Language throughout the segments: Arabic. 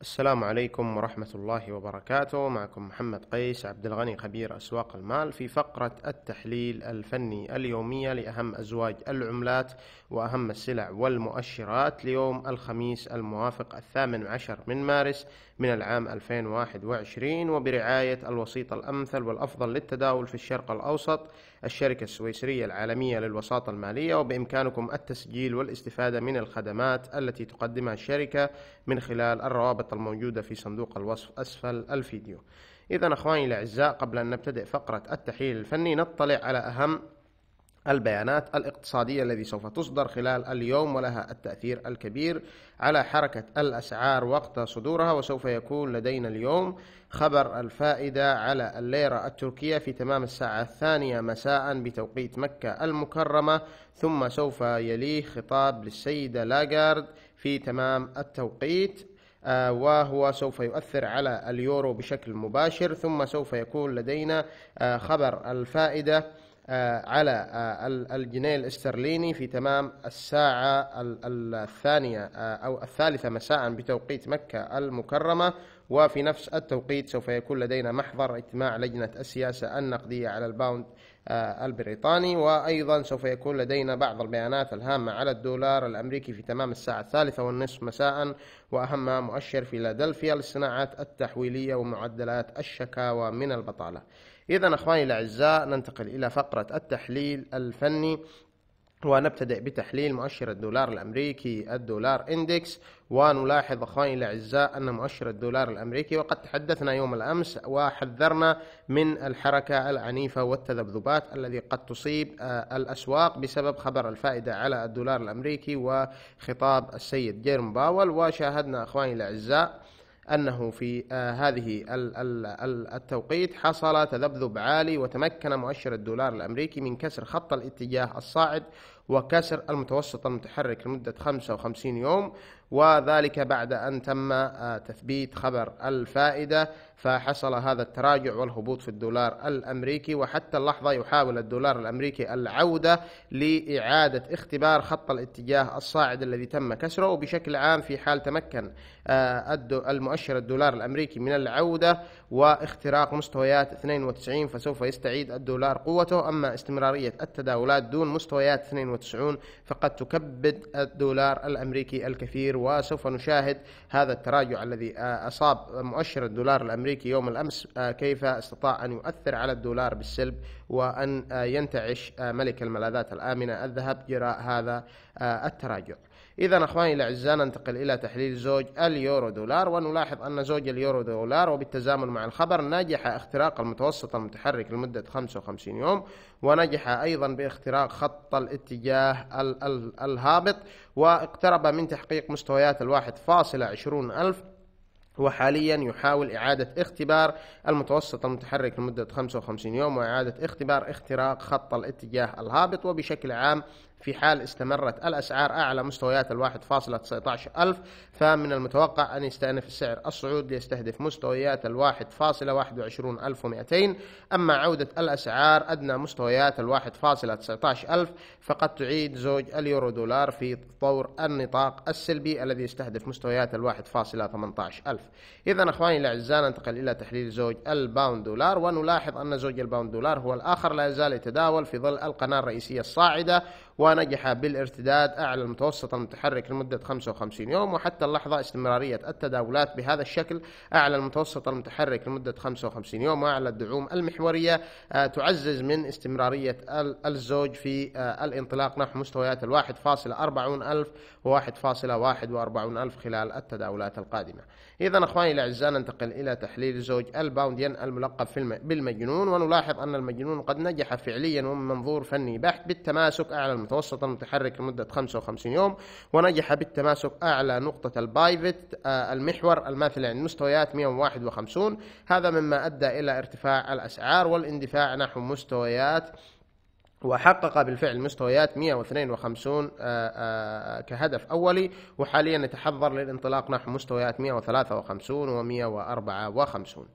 السلام عليكم ورحمة الله وبركاته معكم محمد قيس عبد الغني خبير أسواق المال في فقرة التحليل الفني اليومية لأهم أزواج العملات وأهم السلع والمؤشرات ليوم الخميس الموافق الثامن عشر من مارس من العام 2021 وبرعاية الوسيط الأمثل والأفضل للتداول في الشرق الأوسط الشركة السويسرية العالمية للوساطة المالية وبإمكانكم التسجيل والاستفادة من الخدمات التي تقدمها الشركة من خلال الروابط الموجودة في صندوق الوصف أسفل الفيديو إذا أخواني الأعزاء قبل أن نبتدئ فقرة التحليل الفني نطلع على أهم البيانات الاقتصادية الذي سوف تصدر خلال اليوم ولها التأثير الكبير على حركة الأسعار وقت صدورها وسوف يكون لدينا اليوم خبر الفائدة على الليرة التركية في تمام الساعة الثانية مساء بتوقيت مكة المكرمة ثم سوف يليه خطاب للسيدة لاغارد في تمام التوقيت آه، وهو سوف يؤثر على اليورو بشكل مباشر ثم سوف يكون لدينا آه، خبر الفائده آه، على آه، الجنيه الاسترليني في تمام الساعة الثانية آه، أو الثالثة مساء بتوقيت مكة المكرمة وفي نفس التوقيت سوف يكون لدينا محضر اجتماع لجنة السياسة النقدية على الباوند البريطاني وأيضا سوف يكون لدينا بعض البيانات الهامة على الدولار الأمريكي في تمام الساعة الثالثة والنصف مساء وأهم مؤشر فيلادلفيا للصناعات التحويلية ومعدلات الشكاوى من البطالة إذا أخواني الأعزاء ننتقل إلى فقرة التحليل الفني ونبتدئ بتحليل مؤشر الدولار الأمريكي الدولار إندكس ونلاحظ أخواني الأعزاء أن مؤشر الدولار الأمريكي وقد تحدثنا يوم الأمس وحذرنا من الحركة العنيفة والتذبذبات الذي قد تصيب آه، الأسواق بسبب خبر الفائدة على الدولار الأمريكي وخطاب السيد جيرم باول وشاهدنا أخواني الأعزاء أنه في آه، هذه التوقيت حصل تذبذب عالي وتمكن مؤشر الدولار الأمريكي من كسر خط الاتجاه الصاعد وكسر المتوسط المتحرك لمدة 55 يوم وذلك بعد أن تم آه، تثبيت خبر الفائدة فحصل هذا التراجع والهبوط في الدولار الأمريكي وحتى اللحظة يحاول الدولار الأمريكي العودة لإعادة اختبار خط الاتجاه الصاعد الذي تم كسره وبشكل عام في حال تمكن آه، المؤشر الدولار الأمريكي من العودة واختراق مستويات 92 فسوف يستعيد الدولار قوته أما استمرارية التداولات دون مستويات 92 فقد تكبد الدولار الأمريكي الكثير وسوف نشاهد هذا التراجع الذي آه، أصاب مؤشر الدولار الأمريكي يوم الأمس آه، كيف استطاع أن يؤثر على الدولار بالسلب وأن آه، ينتعش ملك الملاذات الآمنة الذهب جراء هذا التراجع إذا أخواني الأعزاء ننتقل إلى تحليل زوج اليورو دولار ونلاحظ أن زوج اليورو دولار وبالتزامن مع الخبر نجح اختراق المتوسط المتحرك لمدة 55 يوم ونجح أيضا باختراق خط الاتجاه ال ال الهابط واقترب من تحقيق مستويات الواحد فاصلة عشرون ألف وحاليا يحاول إعادة اختبار المتوسط المتحرك لمدة 55 يوم وإعادة اختبار اختراق خط الاتجاه الهابط وبشكل عام في حال استمرت الأسعار أعلى مستويات الواحد فاصلة ألف فمن المتوقع أن يستأنف السعر الصعود ليستهدف مستويات الواحد فاصلة وعشرون ألف ومئتين أما عودة الأسعار أدنى مستويات الواحد فاصلة ألف فقد تعيد زوج اليورو دولار في طور النطاق السلبي الذي يستهدف مستويات الواحد فاصلة ألف إذا أخواني الأعزاء ننتقل إلى تحليل زوج الباوند دولار ونلاحظ أن زوج الباوند دولار هو الآخر لا يزال يتداول في ظل القناة الرئيسية الصاعدة ونجح بالارتداد أعلى المتوسط المتحرك لمدة 55 يوم وحتى اللحظة استمرارية التداولات بهذا الشكل أعلى المتوسط المتحرك لمدة 55 يوم وأعلى الدعوم المحورية آه، تعزز من استمرارية الزوج في آه، الانطلاق نحو مستويات ال 1.40 ألف و 1.41 ألف خلال التداولات القادمة إذا أخواني الأعزاء ننتقل إلى تحليل زوج الباوندين الملقب في بالمجنون ونلاحظ أن المجنون قد نجح فعليا ومن منظور فني بحت بالتماسك أعلى المتوسط متوسطا متحرك لمدة 55 يوم ونجح بالتماسك أعلى نقطة البايفت آه، المحور الماثل عن مستويات 151 هذا مما أدى إلى ارتفاع الأسعار والاندفاع نحو مستويات وحقق بالفعل مستويات 152 آه، آه، كهدف أولي وحاليا يتحضر للانطلاق نحو مستويات 153 و 154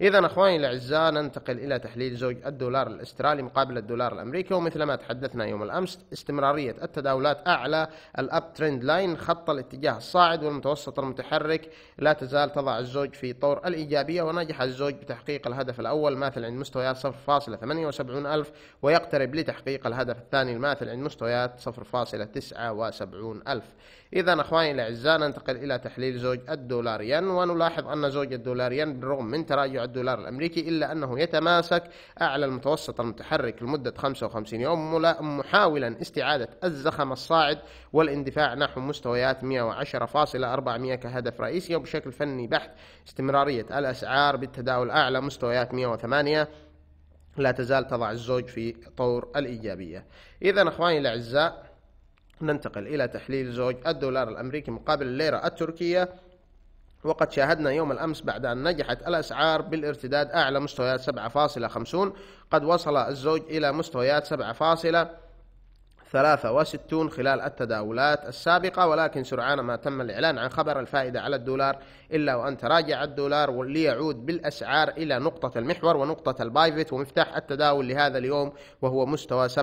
إذا أخواني الأعزاء ننتقل إلى تحليل زوج الدولار الأسترالي مقابل الدولار الأمريكي ومثل ما تحدثنا يوم الأمس استمرارية التداولات أعلى الأب ترند لاين خط الاتجاه الصاعد والمتوسط المتحرك لا تزال تضع الزوج في طور الإيجابية ونجح الزوج بتحقيق الهدف الأول ماثل عند مستويات 0.78 ألف ويقترب لتحقيق الهدف الثاني الماثل عند مستويات 0.79 ألف إذا أخواني الأعزاء ننتقل إلى تحليل زوج الدولار ين ونلاحظ أن زوج الدولار ين بالرغم من تراجع الدولار الأمريكي إلا أنه يتماسك أعلى المتوسط المتحرك لمدة 55 يوم محاولا استعادة الزخم الصاعد والاندفاع نحو مستويات 110.400 كهدف رئيسي وبشكل فني بحت استمرارية الأسعار بالتداول أعلى مستويات 108 لا تزال تضع الزوج في طور الإيجابية إذا أخواني الأعزاء ننتقل إلى تحليل زوج الدولار الأمريكي مقابل الليرة التركية وقد شاهدنا يوم الأمس بعد أن نجحت الأسعار بالارتداد أعلى مستويات 7.50 قد وصل الزوج إلى مستويات 7. 63 خلال التداولات السابقة ولكن سرعان ما تم الإعلان عن خبر الفائدة على الدولار إلا وأن تراجع الدولار ليعود بالأسعار إلى نقطة المحور ونقطة البايفت ومفتاح التداول لهذا اليوم وهو مستوى 7.50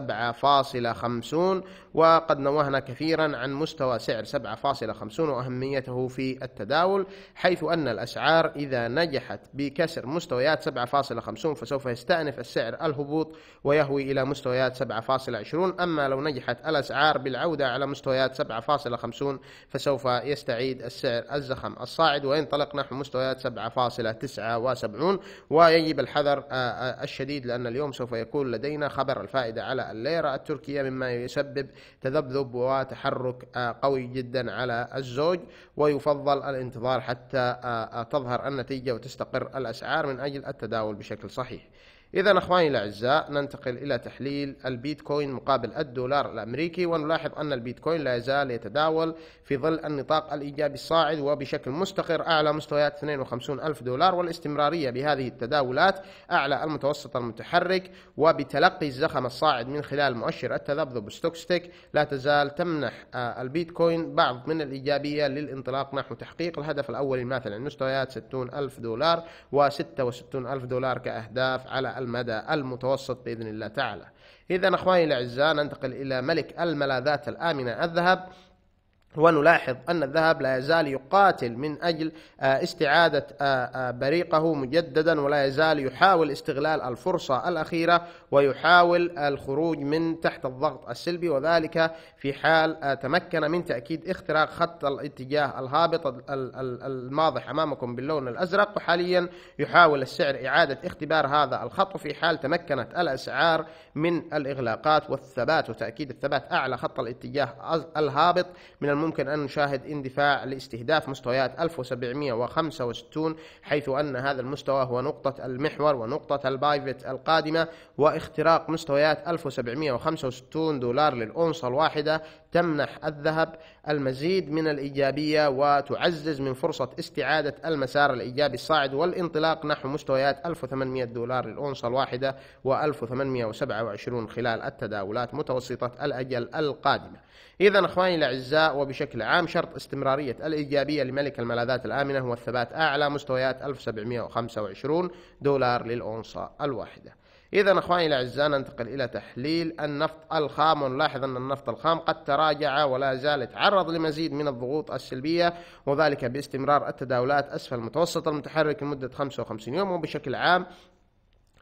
وقد نوهنا كثيرا عن مستوى سعر 7.50 وأهميته في التداول حيث أن الأسعار إذا نجحت بكسر مستويات 7.50 فسوف يستأنف السعر الهبوط ويهوي إلى مستويات 7.20 أما لو نجح وفتحت الأسعار بالعودة على مستويات 7.50 فسوف يستعيد السعر الزخم الصاعد وينطلق نحو مستويات 7.79 ويجب الحذر آه، آه، الشديد لأن اليوم سوف يكون لدينا خبر الفائدة على الليرة التركية مما يسبب تذبذب وتحرك آه، قوي جدا على الزوج ويفضل الانتظار حتى تظهر النتيجة وتستقر الأسعار من أجل التداول بشكل صحيح إذا أخواني الأعزاء ننتقل إلى تحليل البيتكوين مقابل الدولار الأمريكي ونلاحظ أن البيتكوين لا يزال يتداول في ظل النطاق الإيجابي الصاعد وبشكل مستقر أعلى مستويات 52 ألف دولار والاستمرارية بهذه التداولات أعلى المتوسط المتحرك وبتلقي الزخم الصاعد من خلال مؤشر التذبذب ستوكستيك لا تزال تمنح آه، البيتكوين بعض من الإيجابية للانطلاق نحو تحقيق الهدف الأول الماثل عن مستويات 60 ألف دولار و 66 ألف دولار كأهداف على المدى المتوسط بإذن الله تعالى إذا أخواني الأعزاء ننتقل إلى ملك الملاذات الآمنة الذهب ونلاحظ أن الذهب لا يزال يقاتل من أجل آه، استعادة آه، آه، بريقه مجددا ولا يزال يحاول استغلال الفرصة الأخيرة ويحاول الخروج من تحت الضغط السلبي وذلك في حال تمكن من تأكيد اختراق خط الاتجاه الهابط الماضح أمامكم باللون الأزرق وحاليا يحاول السعر إعادة اختبار هذا الخط في حال تمكنت الأسعار من الإغلاقات والثبات وتأكيد الثبات أعلى خط الاتجاه الهابط من ممكن أن نشاهد اندفاع لاستهداف مستويات 1765 حيث أن هذا المستوى هو نقطة المحور ونقطة البايفت القادمة واختراق مستويات 1765 دولار للأونصة الواحدة تمنح الذهب المزيد من الإيجابية وتعزز من فرصة استعادة المسار الإيجابي الصاعد والانطلاق نحو مستويات 1800 دولار للأونصة الواحدة و1827 خلال التداولات متوسطة الأجل القادمة إذا أخواني الأعزاء وبشكل عام شرط استمرارية الإيجابية لملك الملاذات الآمنة هو الثبات أعلى مستويات 1725 دولار للأونصة الواحدة إذا أخواني الأعزاء ننتقل إلى تحليل النفط الخام ونلاحظ أن النفط الخام قد تراجع ولا زال يتعرض لمزيد من الضغوط السلبية وذلك باستمرار التداولات أسفل المتوسط المتحرك لمدة 55 يوم وبشكل عام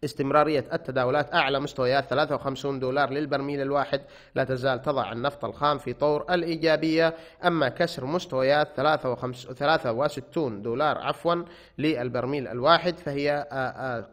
استمرارية التداولات أعلى مستويات 53 دولار للبرميل الواحد لا تزال تضع النفط الخام في طور الإيجابية أما كسر مستويات 63 دولار عفوا للبرميل الواحد فهي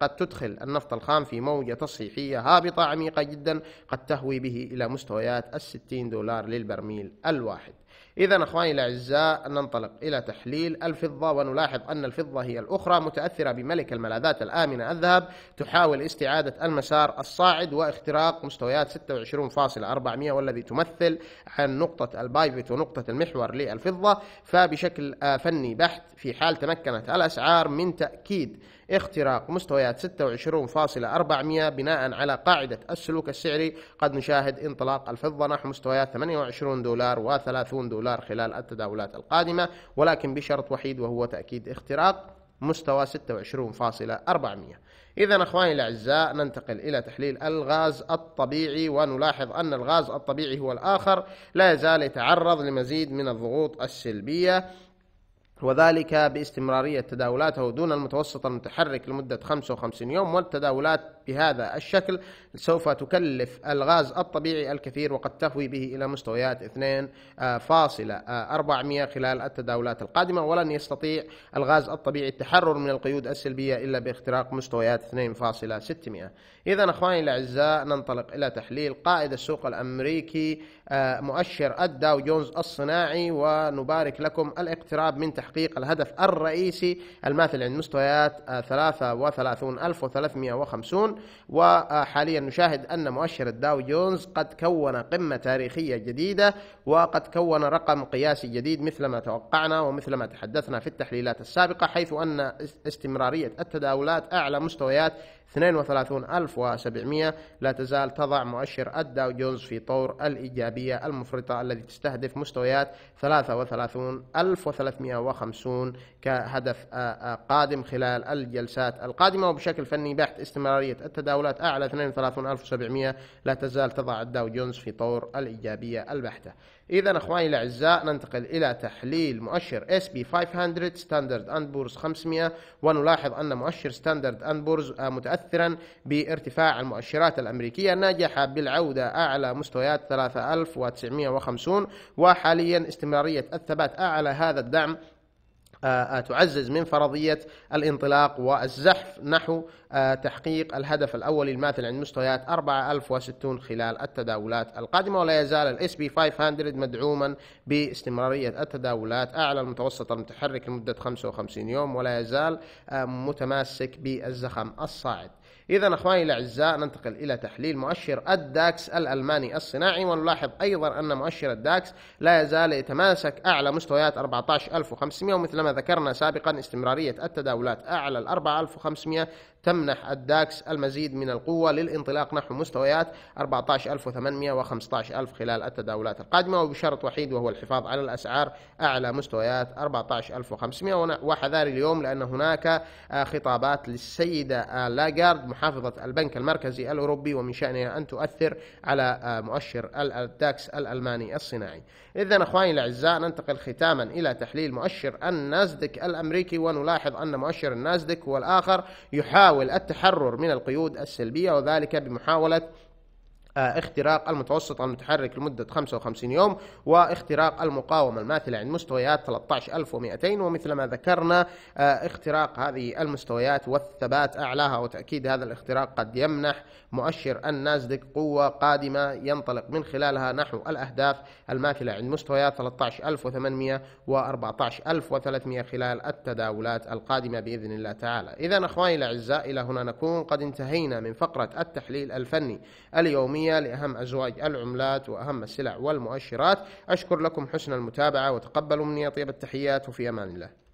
قد تدخل النفط الخام في موجة تصحيحية هابطة عميقة جدا قد تهوي به إلى مستويات 60 دولار للبرميل الواحد إذا أخواني الأعزاء ننطلق إلى تحليل الفضة ونلاحظ أن الفضة هي الأخرى متأثرة بملك الملاذات الآمنة الذهب تحاول استعادة المسار الصاعد واختراق مستويات 26.400 والذي تمثل عن نقطة البايفت ونقطة المحور للفضة فبشكل آه، فني بحت في حال تمكنت الأسعار من تأكيد اختراق مستويات 26.400 بناء على قاعدة السلوك السعري قد نشاهد انطلاق الفضة نحو مستويات 28 دولار و30 دولار خلال التداولات القادمة ولكن بشرط وحيد وهو تأكيد اختراق مستوى 26.400 إذا أخواني الأعزاء ننتقل إلى تحليل الغاز الطبيعي ونلاحظ أن الغاز الطبيعي هو الآخر لا يزال يتعرض لمزيد من الضغوط السلبية وذلك باستمرارية تداولاته دون المتوسط المتحرك لمدة 55 يوم والتداولات بهذا الشكل سوف تكلف الغاز الطبيعي الكثير وقد تفوي به إلى مستويات 2.400 آه، آه، خلال التداولات القادمة ولن يستطيع الغاز الطبيعي التحرر من القيود السلبية إلا باختراق مستويات 2.600 إذا أخواني الأعزاء ننطلق إلى تحليل قائد السوق الأمريكي آه، مؤشر الداو جونز الصناعي ونبارك لكم الاقتراب من تحقيق الهدف الرئيسي الماثل عند مستويات 33350 وحاليا نشاهد أن مؤشر الداو جونز قد كون قمة تاريخية جديدة وقد كون رقم قياسي جديد مثل ما توقعنا ومثل ما تحدثنا في التحليلات السابقة حيث أن استمرارية التداولات أعلى مستويات 32700 لا تزال تضع مؤشر الداو جونز في طور الإيجابية المفرطة الذي تستهدف مستويات 33350 كهدف آه، آه، قادم خلال الجلسات القادمة وبشكل فني بحث استمرارية التداولات أعلى 32700 لا تزال تضع الداو جونز في طور الإيجابية البحتة إذا أخواني الأعزاء ننتقل إلى تحليل مؤشر اس بي 500 ستاندرد أند بورز 500 ونلاحظ أن مؤشر ستاندرد أند بورز متأثر متأثرا بارتفاع المؤشرات الأمريكية نجح بالعودة أعلى مستويات 3950 وحاليا استمرارية الثبات أعلى هذا الدعم آه، آه، تعزز من فرضية الانطلاق والزحف نحو آه، تحقيق الهدف الأول الماثل عند مستويات 4060 خلال التداولات القادمة ولا يزال الاس بي 500 مدعوما باستمرارية التداولات أعلى المتوسط المتحرك لمدة 55 يوم ولا يزال متماسك بالزخم الصاعد إذا أخواني الأعزاء ننتقل إلى تحليل مؤشر الداكس الألماني الصناعي ونلاحظ أيضا أن مؤشر الداكس لا يزال يتماسك أعلى مستويات 14500 ومثلما ذكرنا سابقا استمرارية التداولات أعلى ال 4500 تمنح الداكس المزيد من القوة للانطلاق نحو مستويات 14800 و 15000 خلال التداولات القادمة وبشرط وحيد وهو الحفاظ على الأسعار أعلى مستويات 14500 وحذاري اليوم لأن هناك آه، خطابات للسيدة آه، لاغارد محافظة البنك المركزي الأوروبي ومن شأنها أن تؤثر على آه، مؤشر الداكس الألماني الصناعي إذا أخواني الأعزاء ننتقل ختاما إلى تحليل مؤشر النازدك الأمريكي ونلاحظ أن مؤشر النازدك والآخر يحاول التحرر من القيود السلبية وذلك بمحاولة اختراق المتوسط المتحرك لمدة 55 يوم واختراق المقاومة الماثلة عند مستويات 13200 ومثل ما ذكرنا آه، اختراق هذه المستويات والثبات أعلاها وتأكيد هذا الاختراق قد يمنح مؤشر النازدك قوة قادمة ينطلق من خلالها نحو الأهداف الماثلة عند مستويات 13800 و 14300 خلال التداولات القادمة بإذن الله تعالى إذا أخواني الأعزاء إلى هنا نكون قد انتهينا من فقرة التحليل الفني اليومي الرقميه لأهم أزواج العملات وأهم السلع والمؤشرات أشكر لكم حسن المتابعة وتقبلوا مني طيب التحيات وفي أمان الله